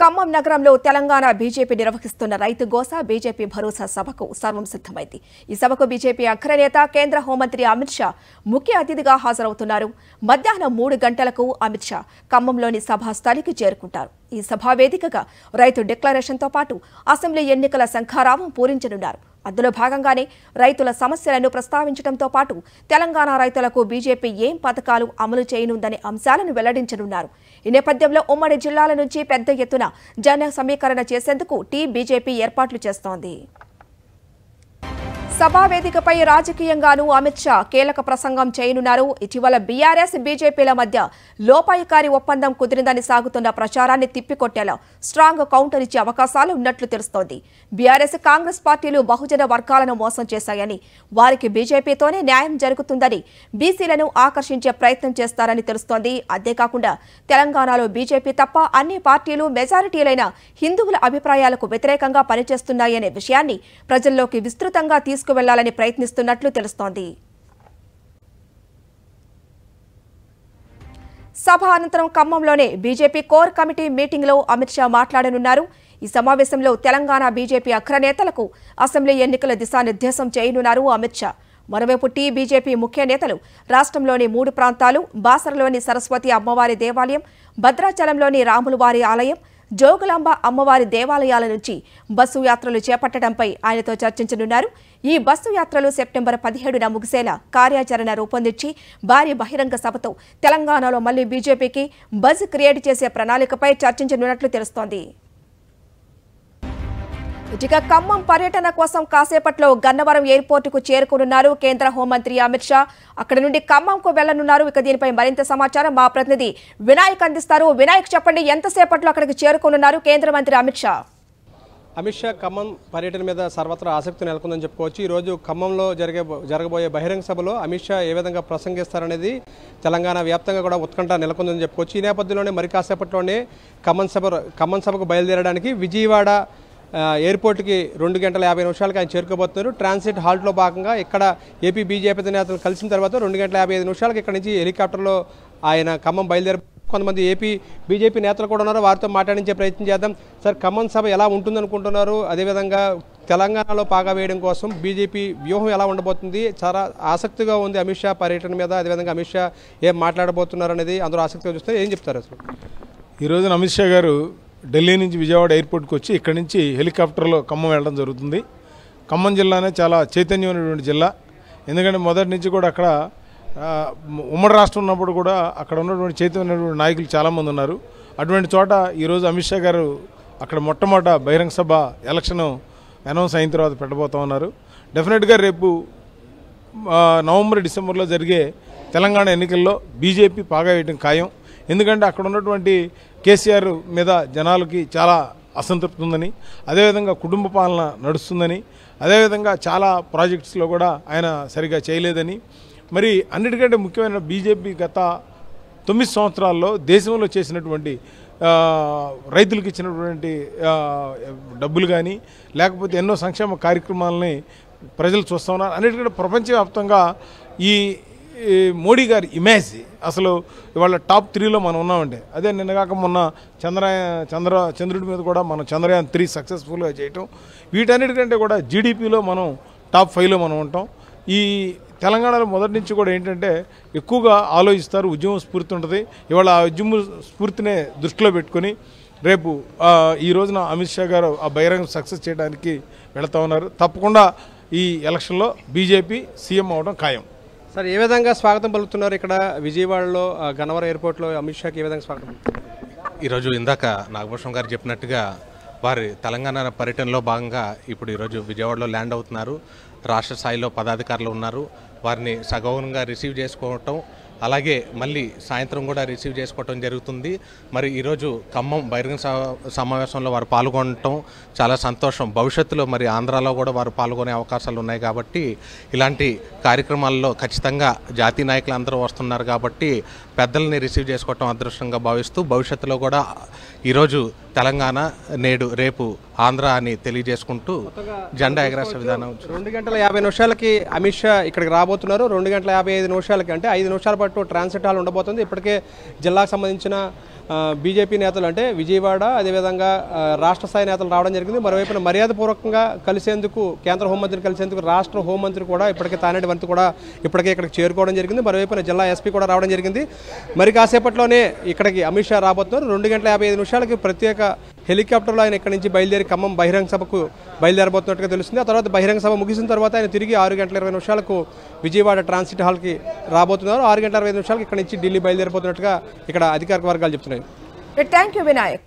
ఖమ్మం నగరంలో తెలంగాణ బీజేపీ నిర్వహిస్తున్న రైతు గోసా బీజేపీ భరోసా సభకు సర్వం సిద్ధమైంది ఈ సభకు బీజేపీ అగ్రనేత కేంద్ర హోంమంత్రి అమిత్ షా ముఖ్య అతిథిగా హాజరవుతున్నారు మధ్యాహ్నం మూడు గంటలకు అమిత్ షా ఖమ్మంలోని సభాస్థలికి చేరుకుంటారు ఈ సభా వేదికగా రైతు డిక్లరేషన్తో పాటు అసెంబ్లీ ఎన్నికల శంఖారావం పూరించనున్నారు అందులో భాగంగానే రైతుల సమస్యలను ప్రస్తావించడంతో పాటు తెలంగాణ రైతులకు బీజేపీ ఏం పథకాలు అమలు చేయనుందనే అంశాలను వెల్లడించనున్నారు ఈ నేపథ్యంలో ఉమ్మడి జిల్లాల నుంచి పెద్ద ఎత్తున జన సమీకరణ చేసేందుకు టీ బీజేపీ ఏర్పాట్లు చేస్తోంది సభా వేదికపై రాజకీయంగానూ అమిత్ షా కీలక ప్రసంగం చేయనున్నారు ఇటీవల బీఆర్ఎస్ బీజేపీల మధ్య లోపాయికారి ఒప్పందం కుదిరిందని సాగుతున్న ప్రచారాన్ని తిప్పికొట్టేలా స్ట్రాంగ్ కౌంటర్ ఇచ్చే అవకాశాలు ఉన్నట్లు తెలుస్తోంది బీఆర్ఎస్ కాంగ్రెస్ పార్టీలు బహుజన వర్గాలను మోసం చేశాయని వారికి బీజేపీతోనే న్యాయం జరుగుతుందని బీసీలను ఆకర్షించే ప్రయత్నం చేస్తారని తెలుస్తోంది అంతేకాకుండా తెలంగాణలో బీజేపీ తప్ప అన్ని పార్టీలు మెజారిటీలైన హిందువుల అభిప్రాయాలకు వ్యతిరేకంగా పనిచేస్తున్నాయనే విషయాన్ని ప్రజల్లోకి విస్తృతంగా తీసుకు తీసుకువెళ్లాలని ప్రయత్నిస్తున్నట్లు తెలుస్తోంది సభ అనంతరం ఖమ్మంలోనే బీజేపీ కోర్ కమిటీ మీటింగ్లో అమిత్ షా మాట్లాడనున్నారు ఈ సమావేశంలో తెలంగాణ బీజేపీ అగ్రనేతలకు అసెంబ్లీ ఎన్నికల దిశానిర్దేశం చేయనున్నారు అమిత్ షా మరోవైపు టీబీజేపీ బీజేపీ ముఖ్య నేతలు రాష్ట్రంలోని మూడు ప్రాంతాలు బాసరలోని సరస్వతి అమ్మవారి దేవాలయం భద్రాచలంలోని రాములవారి ఆలయం జోగులాంబ అమ్మవారి దేవాలయాల నుంచి బస్సు యాత్రలు చేపట్టడంపై ఆయనతో చర్చించనున్నారు ఈ బస్సు యాత్రలు సెప్టెంబర్ పదిహేడున ముగిసేలా కార్యాచరణ రూపొందించి భారీ బహిరంగ సభతో తెలంగాణలో మళ్లీ బీజేపీకి బజ్ క్రియేట్ చేసే ప్రణాళికపై చర్చించనున్నట్లు తెలుస్తోంది ఇక ఖమ్మం పర్యటన కోసం కాసేపట్లో గన్నవరం కు చేరుకోనున్నారు కేంద్ర హోంమంత్రి అమిత్ షా అక్కడ నుండి ఖమ్మంకు వెళ్లనున్నారు ఇక దీనిపై మరింత సమాచారం మా ప్రతినిధి వినాయక్ అందిస్తారు వినాయక్ చెప్పండి ఎంతసేపట్లో అక్కడికి చేరుకోనున్నారు కేంద్ర మంత్రి అమిత్ షా అమిత్ షా ఖమ్మం పర్యటన మీద సర్వత్రా ఆసక్తి నెలకొందని చెప్పుకోవచ్చు ఈరోజు ఖమ్మంలో జరిగే జరగబోయే బహిరంగ సభలో అమిత్ షా ఏ విధంగా ప్రసంగిస్తారనేది తెలంగాణ వ్యాప్తంగా కూడా ఉత్కంఠ నెలకొందని చెప్పుకోవచ్చు ఈ నేపథ్యంలోనే మరి కాసేపట్లోనే ఖమ్మం సభ ఖమ్మం సభకు బయలుదేరడానికి విజయవాడ ఎయిర్పోర్ట్కి రెండు గంటల యాభై నిమిషాలకు ఆయన చేరుకోబోతున్నారు ట్రాన్సిట్ హాల్ట్లో భాగంగా ఇక్కడ ఏపీ బీజేపీ నేతలు కలిసిన తర్వాత రెండు గంటల యాభై ఐదు నిమిషాలకు ఇక్కడ నుంచి హెలికాప్టర్లో ఆయన ఖమ్మం బయలుదేరి కొంతమంది ఏపీ బీజేపీ నేతలు కూడా ఉన్నారు వారితో మాట్లాడించే ప్రయత్నం చేద్దాం సార్ ఖమ్మం సభ ఎలా ఉంటుందనుకుంటున్నారు అదేవిధంగా తెలంగాణలో పాగా వేయడం కోసం బీజేపీ వ్యూహం ఎలా ఉండబోతుంది చాలా ఆసక్తిగా ఉంది అమిత్ షా పర్యటన మీద అదేవిధంగా అమిత్ షా ఏం మాట్లాడబోతున్నారు అనేది అందరూ ఆసక్తిగా చూస్తే ఏం చెప్తారు అసలు ఈరోజు అమిత్ షా గారు ఢిల్లీ నుంచి విజయవాడ ఎయిర్పోర్ట్కి వచ్చి ఇక్కడ నుంచి హెలికాప్టర్లో ఖమ్మం వెళ్ళడం జరుగుతుంది ఖమ్మం జిల్లానే చాలా చైతన్యమైనటువంటి జిల్లా ఎందుకంటే మొదటి నుంచి కూడా అక్కడ ఉమ్మడి రాష్ట్రం ఉన్నప్పుడు కూడా అక్కడ ఉన్నటువంటి చైతన్యమైనటువంటి నాయకులు చాలామంది ఉన్నారు అటువంటి చోట ఈరోజు అమిత్ షా గారు అక్కడ మొట్టమొదట బహిరంగ సభ ఎలక్షన్ అనౌన్స్ అయిన తర్వాత పెట్టబోతా ఉన్నారు డెఫినెట్గా రేపు నవంబర్ డిసెంబర్లో జరిగే తెలంగాణ ఎన్నికల్లో బీజేపీ పాగా వేయడం ఖాయం ఎందుకంటే అక్కడ ఉన్నటువంటి కేసీఆర్ మీద జనాలకి చాలా అసంతృప్తి ఉందని అదేవిధంగా కుటుంబ పాలన నడుస్తుందని అదేవిధంగా చాలా ప్రాజెక్ట్స్లో కూడా ఆయన సరిగా చేయలేదని మరి అన్నిటికంటే ముఖ్యమైన బీజేపీ గత తొమ్మిది సంవత్సరాల్లో దేశంలో చేసినటువంటి రైతులకు ఇచ్చినటువంటి డబ్బులు కానీ లేకపోతే ఎన్నో సంక్షేమ కార్యక్రమాలని ప్రజలు చూస్తూ ఉన్నారు అన్నిటికంటే ప్రపంచవ్యాప్తంగా ఈ మోడీ గారి ఇమేజ్ అసలు ఇవాళ టాప్ త్రీలో మనం ఉన్నామండి అదే నిన్నగాక మొన్న చంద్రయాన్ చంద్ర చంద్రుడి మీద కూడా మనం చంద్రయాన్ త్రీ సక్సెస్ఫుల్గా చేయటం వీటన్నిటికంటే కూడా జీడిపిలో మనం టాప్ ఫైవ్లో మనం ఉంటాం ఈ తెలంగాణలో మొదటి నుంచి కూడా ఏంటంటే ఎక్కువగా ఆలోచిస్తారు ఉద్యమం స్ఫూర్తి ఉంటుంది ఇవాళ ఆ ఉద్యమ స్ఫూర్తినే దృష్టిలో పెట్టుకొని రేపు ఈ రోజున అమిత్ షా గారు ఆ బహిరంగ సక్సెస్ చేయడానికి వెళుతూ ఉన్నారు తప్పకుండా ఈ ఎలక్షన్లో బీజేపీ సీఎం అవడం ఖాయం సార్ ఏ విధంగా స్వాగతం పలుకుతున్నారు ఇక్కడ విజయవాడలో గనవర ఎయిర్పోర్ట్లో అమిత్ షాకి ఏ విధంగా స్వాగతం ఈరోజు ఇందాక నాగభూషణం గారు చెప్పినట్టుగా వారి తెలంగాణ పర్యటనలో భాగంగా ఇప్పుడు ఈరోజు విజయవాడలో ల్యాండ్ అవుతున్నారు రాష్ట్ర స్థాయిలో పదాధికారులు ఉన్నారు వారిని సగౌరవంగా రిసీవ్ చేసుకోవటం అలాగే మళ్ళీ సాయంత్రం కూడా రిసీవ్ చేసుకోవటం జరుగుతుంది మరి ఈరోజు ఖమ్మం బహిరంగ సమావేశంలో వారు పాల్గొనటం చాలా సంతోషం భవిష్యత్తులో మరి ఆంధ్రాలో కూడా వారు పాల్గొనే అవకాశాలు ఉన్నాయి కాబట్టి ఇలాంటి కార్యక్రమాల్లో ఖచ్చితంగా జాతీయ నాయకులు అందరూ వస్తున్నారు కాబట్టి పెద్దల్ని రిసీవ్ చేసుకోవటం అదృష్టంగా భావిస్తూ భవిష్యత్తులో కూడా ఈరోజు తెలంగాణ నేడు రేపు ఆంధ్ర అని తెలియజేసుకుంటూ జెండా ఎగరాసే విధానం రెండు గంటల యాభై నిమిషాలకి అమిత్ షా ఇక్కడికి రాబోతున్నారు రెండు గంటల యాభై ఐదు నిమిషాలకి అంటే ఐదు నిమిషాల పాటు పాటు ట్రాన్సిట్ హాల్ ఉండబోతుంది ఇప్పటికే జిల్లాకు సంబంధించిన బీజేపీ నేతలు అంటే విజయవాడ అదేవిధంగా రాష్ట్ర స్థాయి నేతలు రావడం జరిగింది మరోవైపున మర్యాదపూర్వకంగా కలిసేందుకు కేంద్ర హోంమంత్రిని కలిసేందుకు రాష్ట్ర హోంమంత్రి కూడా ఇప్పటికే తానేటి వంతు కూడా ఇప్పటికే ఇక్కడికి చేరుకోవడం జరిగింది మరోవైపున జిల్లా ఎస్పీ కూడా రావడం జరిగింది మరి కాసేపట్లోనే ఇక్కడికి అమిత్ షా రాబోతున్నారు రెండు గంటల యాభై ఐదు నిమిషాలకి ప్రత్యేక హెలికాప్టర్లో ఆయన ఇక్కడ నుంచి బయలుదేరి ఖమ్మం బహిరంగ సభకు బయలుదేరబోతున్నట్టుగా తెలుస్తుంది ఆ తర్వాత బహిరంగ సభ ముగిసిన తర్వాత ఆయన తిరిగి ఆరు గంటల ఇరవై నిమిషాలకు విజయవాడ ట్రాన్సిట్ హాల్కి రాబోతున్నారు ఆరు గంటల అరవై నిమిషాలకు ఇక్కడ నుంచి ఢిల్లీ బయలుదేరిపోతున్నట్టుగా ఇక్కడ అధికారిక వర్గాలు చెప్తున్నాయి థ్యాంక్ యూ వినాయక్